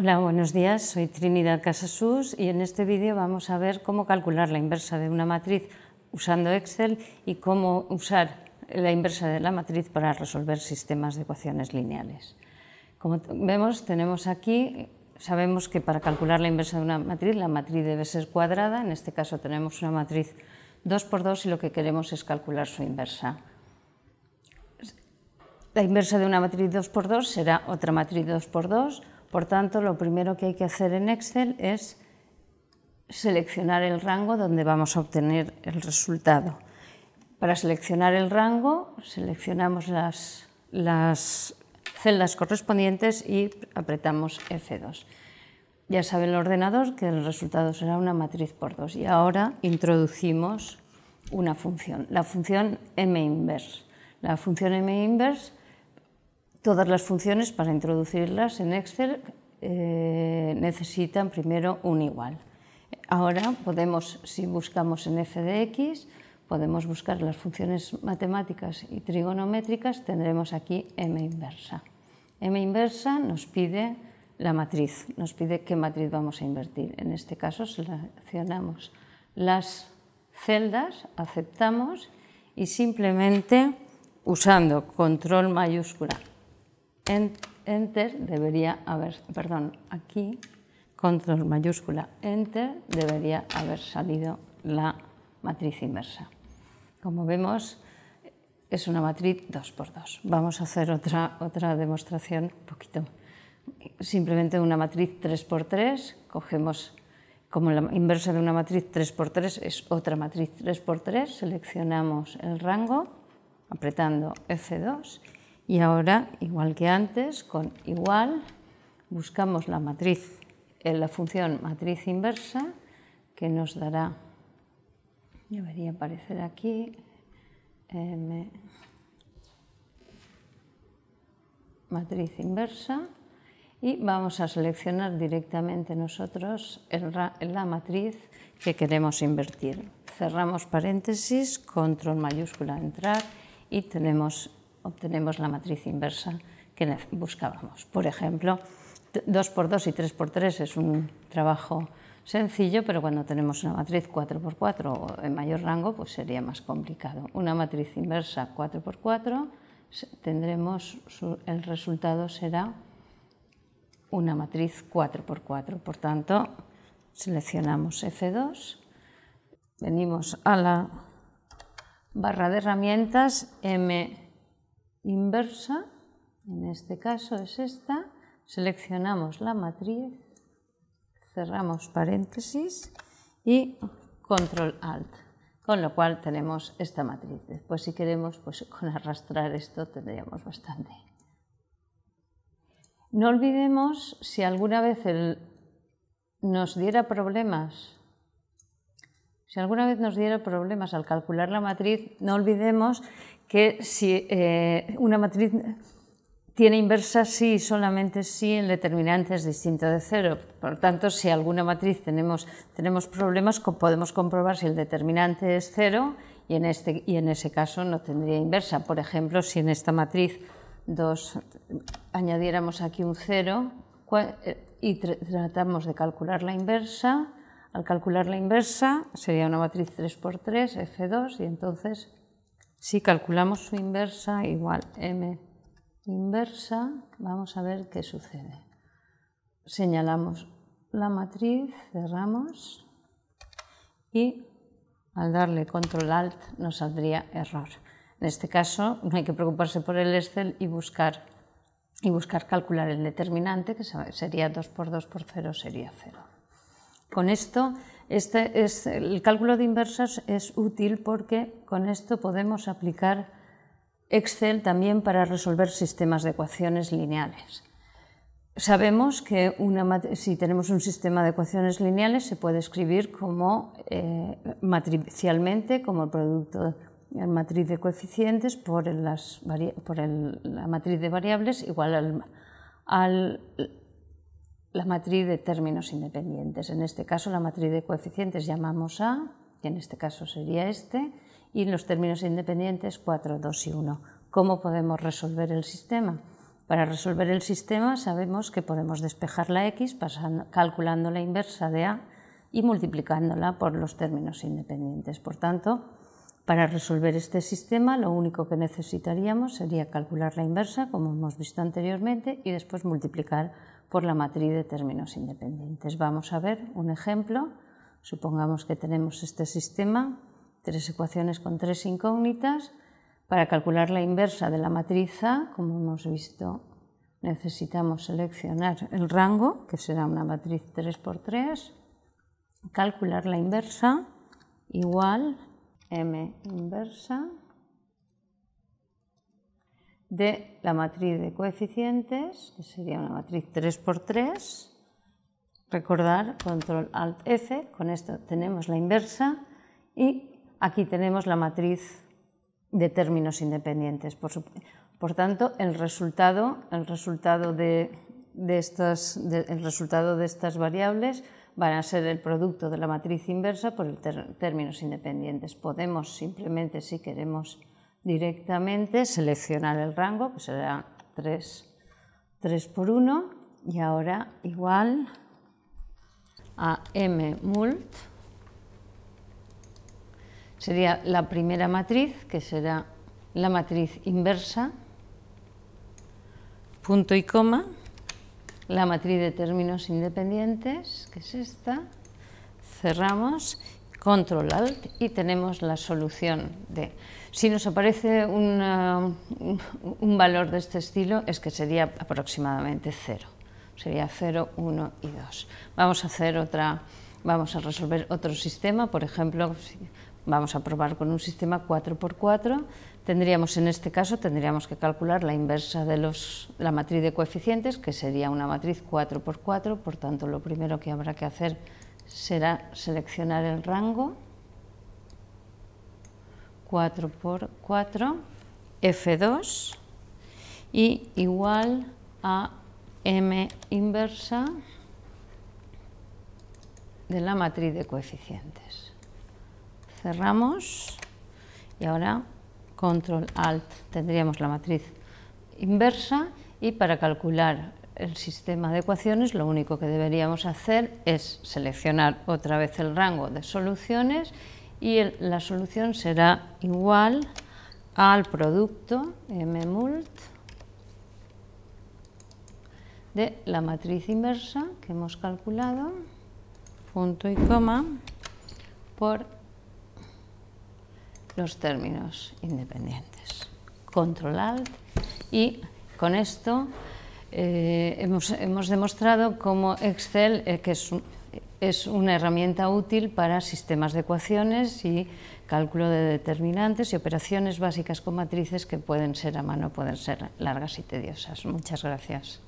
Hola, buenos días. Soy Trinidad Casasus y en este vídeo vamos a ver cómo calcular la inversa de una matriz usando Excel y cómo usar la inversa de la matriz para resolver sistemas de ecuaciones lineales. Como vemos, tenemos aquí, sabemos que para calcular la inversa de una matriz, la matriz debe ser cuadrada. En este caso tenemos una matriz 2 por 2 y lo que queremos es calcular su inversa. La inversa de una matriz 2 por 2 será otra matriz 2 por 2 por tanto, lo primero que hay que hacer en Excel es seleccionar el rango donde vamos a obtener el resultado. Para seleccionar el rango, seleccionamos las, celdas correspondientes y apretamos F2. Ya sabe el ordenador que el resultado será una matriz por 2 y ahora introducimos una función, la función M inverse. La función M inverse Todas las funciones, para introducirlas en Excel, eh, necesitan primero un igual. Ahora podemos, si buscamos en x, podemos buscar las funciones matemáticas y trigonométricas, tendremos aquí M inversa. M inversa nos pide la matriz, nos pide qué matriz vamos a invertir. En este caso seleccionamos las celdas, aceptamos y simplemente usando control mayúscula Enter debería haber, perdón, aquí, control mayúscula Enter, debería haber salido la matriz inversa. Como vemos, es una matriz 2x2. Vamos a hacer otra, otra demostración un poquito. Simplemente una matriz 3x3, cogemos como la inversa de una matriz 3x3 es otra matriz 3x3, seleccionamos el rango apretando F2 y ahora, igual que antes, con igual, buscamos la matriz, eh, la función matriz inversa que nos dará, debería aparecer aquí, matriz inversa, y vamos a seleccionar directamente nosotros la matriz que queremos invertir. Cerramos paréntesis, control mayúscula entrar y tenemos obtenemos la matriz inversa que buscábamos. Por ejemplo, 2x2 y 3x3 es un trabajo sencillo, pero cuando tenemos una matriz 4x4 o en mayor rango, pues sería más complicado. Una matriz inversa 4x4 tendremos el resultado será una matriz 4x4. Por tanto, seleccionamos F2, venimos a la barra de herramientas M inversa, en este caso es esta, seleccionamos la matriz, cerramos paréntesis y control alt, con lo cual tenemos esta matriz. Después si queremos, pues con arrastrar esto tendríamos bastante. No olvidemos si alguna vez nos diera problemas si alguna vez nos diera problemas al calcular la matriz, no olvidemos que si eh, una matriz tiene inversa si solamente si sí, el determinante es distinto de cero. Por tanto, si alguna matriz tenemos, tenemos problemas, podemos comprobar si el determinante es cero y en, este, y en ese caso no tendría inversa. Por ejemplo, si en esta matriz 2 añadiéramos aquí un cero eh, y tratamos de calcular la inversa, al calcular la inversa sería una matriz 3 x 3, F2, y entonces si calculamos su inversa, igual m inversa, vamos a ver qué sucede. Señalamos la matriz, cerramos y al darle control alt nos saldría error. En este caso no hay que preocuparse por el Excel y buscar, y buscar calcular el determinante, que sería 2 por 2 por 0 sería 0. Con esto este el cálculo de inversas es útil porque con esto podemos aplicar Excel también para resolver sistemas de ecuaciones lineales. Sabemos que si tenemos un sistema de ecuaciones lineales se puede escribir como eh, matricialmente, como el producto de la matriz de coeficientes por, la matriz de variables igual al, al la matriz de términos independientes. En este caso, la matriz de coeficientes llamamos A, que en este caso sería este, y los términos independientes 4, 2 y 1. ¿Cómo podemos resolver el sistema? Para resolver el sistema sabemos que podemos despejar la x calculando la inversa de A y multiplicándola por los términos independientes. Por tanto, para resolver este sistema lo único que necesitaríamos sería calcular la inversa, como hemos visto anteriormente, y después multiplicar por la matriz de términos independientes. Vamos a ver un ejemplo. Supongamos que tenemos este sistema, tres ecuaciones con tres incógnitas. Para calcular la inversa de la matriz A, como hemos visto, necesitamos seleccionar el rango, que será una matriz 3x3, calcular la inversa igual m inversa de la matriz de coeficientes, que sería una matriz 3x3. Recordar, control alt F, con esto tenemos la inversa y aquí tenemos la matriz de términos independientes. Por, tanto, el resultado, el resultado de, de estas, el resultado de estas variables van a ser el producto de la matriz inversa por el términos independientes. Podemos simplemente, si queremos directamente, seleccionar el rango, que será 3, 3 por 1, y ahora igual a m mult sería la primera matriz, que será la matriz inversa, punto y coma, la matriz de términos independientes, que es esta, cerramos, control alt y tenemos la solución de. Si nos aparece un valor de este estilo es que sería aproximadamente 0. Sería 0, 1 y 2. Vamos a hacer otra, vamos a resolver otro sistema, por ejemplo, vamos a probar con un sistema 4x4, tendríamos en este caso tendríamos que calcular la inversa de los, la matriz de coeficientes, que sería una matriz 4x4, por tanto lo primero que habrá que hacer será seleccionar el rango 4 por 4 F2 y igual a M inversa de la matriz de coeficientes. Cerramos y ahora control alt tendríamos la matriz inversa y para calcular el sistema de ecuaciones, lo único que deberíamos hacer es seleccionar otra vez el rango de soluciones y la solución será igual al producto mmult de la matriz inversa que hemos calculado, punto y coma, por los términos independientes. Control Alt y con esto eh, hemos, demostrado cómo Excel, eh, es, es, una herramienta útil para sistemas de ecuaciones y cálculo de determinantes y operaciones básicas con matrices que pueden ser a mano, pueden ser largas y tediosas. Muchas gracias.